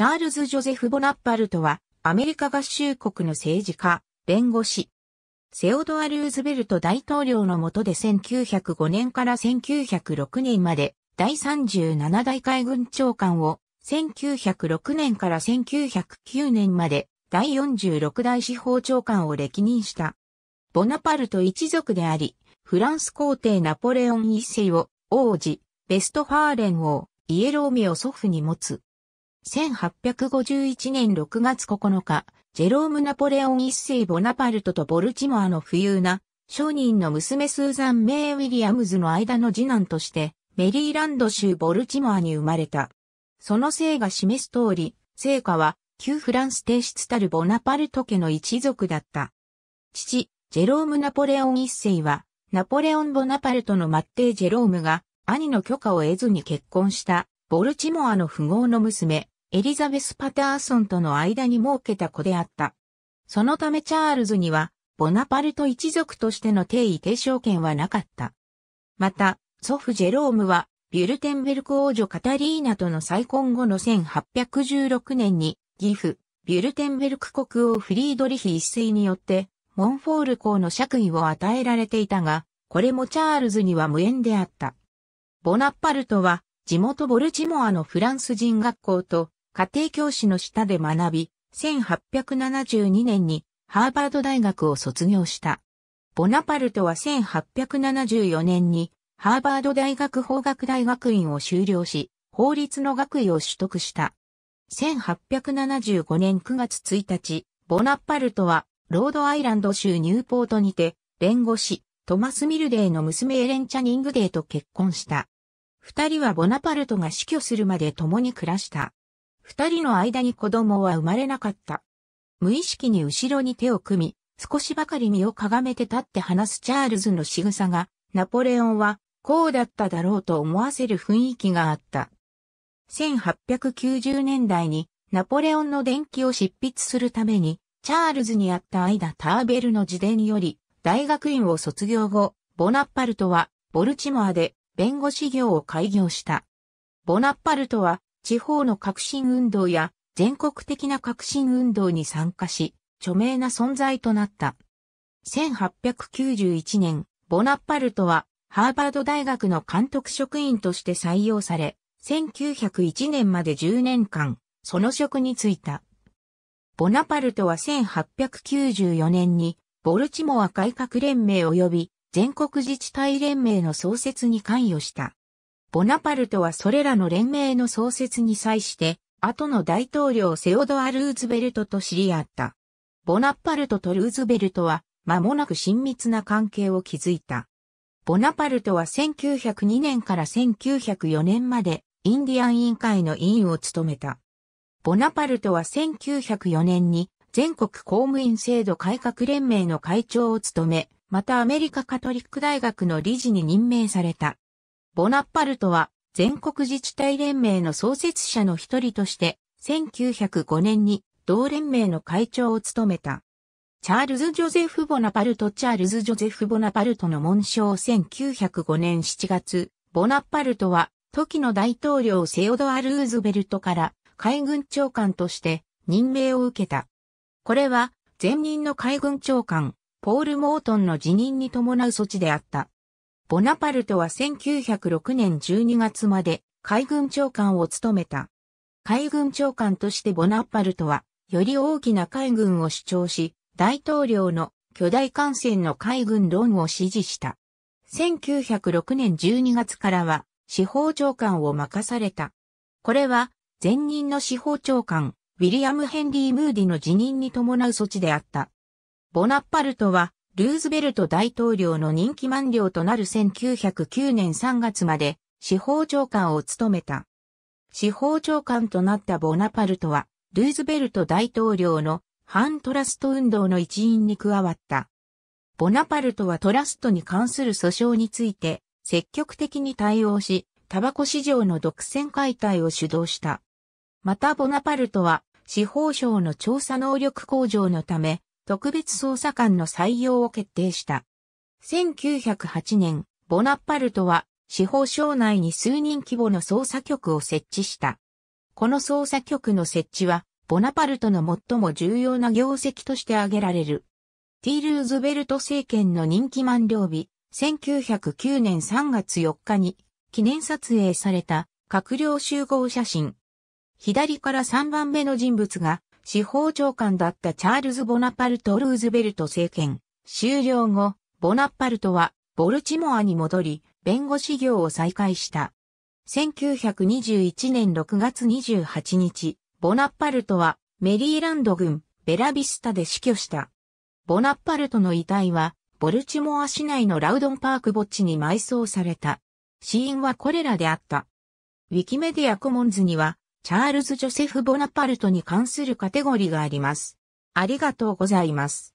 チャールズ・ジョゼフ・ボナッパルトは、アメリカ合衆国の政治家、弁護士。セオドア・ルーズベルト大統領の下で1905年から1906年まで、第37代海軍長官を、1906年から1909年まで、第46代司法長官を歴任した。ボナパルト一族であり、フランス皇帝ナポレオン一世を、王子、ベストファーレン王、イエローミを祖父に持つ。1851年6月9日、ジェローム・ナポレオン一世ボナパルトとボルチモアの富裕な商人の娘スーザン・メイ・ウィリアムズの間の次男としてメリーランド州ボルチモアに生まれた。その姓が示す通り、聖家は旧フランス帝室たるボナパルト家の一族だった。父、ジェローム・ナポレオン一世は、ナポレオン・ボナパルトの末帝ジェロームが兄の許可を得ずに結婚したボルチモアの富豪の娘、エリザベス・パターソンとの間に設けた子であった。そのためチャールズには、ボナパルト一族としての定位継承権はなかった。また、祖父ジェロームは、ビュルテンベルク王女カタリーナとの再婚後の1816年に、義父、ビュルテンベルク国王フリードリヒ一世によって、モンフォール公の爵位を与えられていたが、これもチャールズには無縁であった。ボナッパルトは、地元ボルチモアのフランス人学校と、家庭教師の下で学び、1872年にハーバード大学を卒業した。ボナパルトは1874年にハーバード大学法学大学院を修了し、法律の学位を取得した。1875年9月1日、ボナパルトはロードアイランド州ニューポートにて、弁護士、トマス・ミルデーの娘エレン・チャニングデーと結婚した。二人はボナパルトが死去するまで共に暮らした。二人の間に子供は生まれなかった。無意識に後ろに手を組み、少しばかり身をかがめて立って話すチャールズの仕草が、ナポレオンは、こうだっただろうと思わせる雰囲気があった。1890年代に、ナポレオンの伝記を執筆するために、チャールズに会った間ターベルの自伝により、大学院を卒業後、ボナッパルトは、ボルチモアで、弁護士業を開業した。ボナッパルトは、地方の革新運動や全国的な革新運動に参加し、著名な存在となった。1891年、ボナッパルトはハーバード大学の監督職員として採用され、1901年まで10年間、その職に就いた。ボナパルトは1894年に、ボルチモア改革連盟及び全国自治体連盟の創設に関与した。ボナパルトはそれらの連盟の創設に際して、後の大統領セオドア・ルーズベルトと知り合った。ボナパルトとルーズベルトは、間もなく親密な関係を築いた。ボナパルトは1902年から1904年まで、インディアン委員会の委員を務めた。ボナパルトは1904年に、全国公務員制度改革連盟の会長を務め、またアメリカカトリック大学の理事に任命された。ボナッパルトは全国自治体連盟の創設者の一人として、1905年に同連盟の会長を務めた。チャールズ・ジョゼフ・ボナパルトチャールズ・ジョゼフ・ボナパルトの紋章1905年7月、ボナパルトは、時の大統領セオドア・ルーズベルトから海軍長官として任命を受けた。これは、前任の海軍長官、ポール・モートンの辞任に伴う措置であった。ボナパルトは1906年12月まで海軍長官を務めた。海軍長官としてボナパルトは、より大きな海軍を主張し、大統領の巨大艦船の海軍論を支持した。1906年12月からは、司法長官を任された。これは、前任の司法長官、ウィリアム・ヘンリー・ムーディの辞任に伴う措置であった。ボナッパルトは、ルーズベルト大統領の任期満了となる1909年3月まで司法長官を務めた。司法長官となったボナパルトは、ルーズベルト大統領の反トラスト運動の一員に加わった。ボナパルトはトラストに関する訴訟について積極的に対応し、タバコ市場の独占解体を主導した。またボナパルトは司法省の調査能力向上のため、特別捜査官の採用を決定した。1908年、ボナッパルトは司法省内に数人規模の捜査局を設置した。この捜査局の設置は、ボナパルトの最も重要な業績として挙げられる。ティー・ルーズベルト政権の任期満了日、1909年3月4日に記念撮影された閣僚集合写真。左から3番目の人物が司法長官だったチャールズ・ボナパルト・ルーズベルト政権終了後、ボナパルトはボルチモアに戻り、弁護士業を再開した。1921年6月28日、ボナパルトはメリーランド軍、ベラビスタで死去した。ボナパルトの遺体は、ボルチモア市内のラウドンパーク墓地に埋葬された。死因はコレラであった。ウィキメディアコモンズには、チャールズ・ジョセフ・ボナパルトに関するカテゴリがあります。ありがとうございます。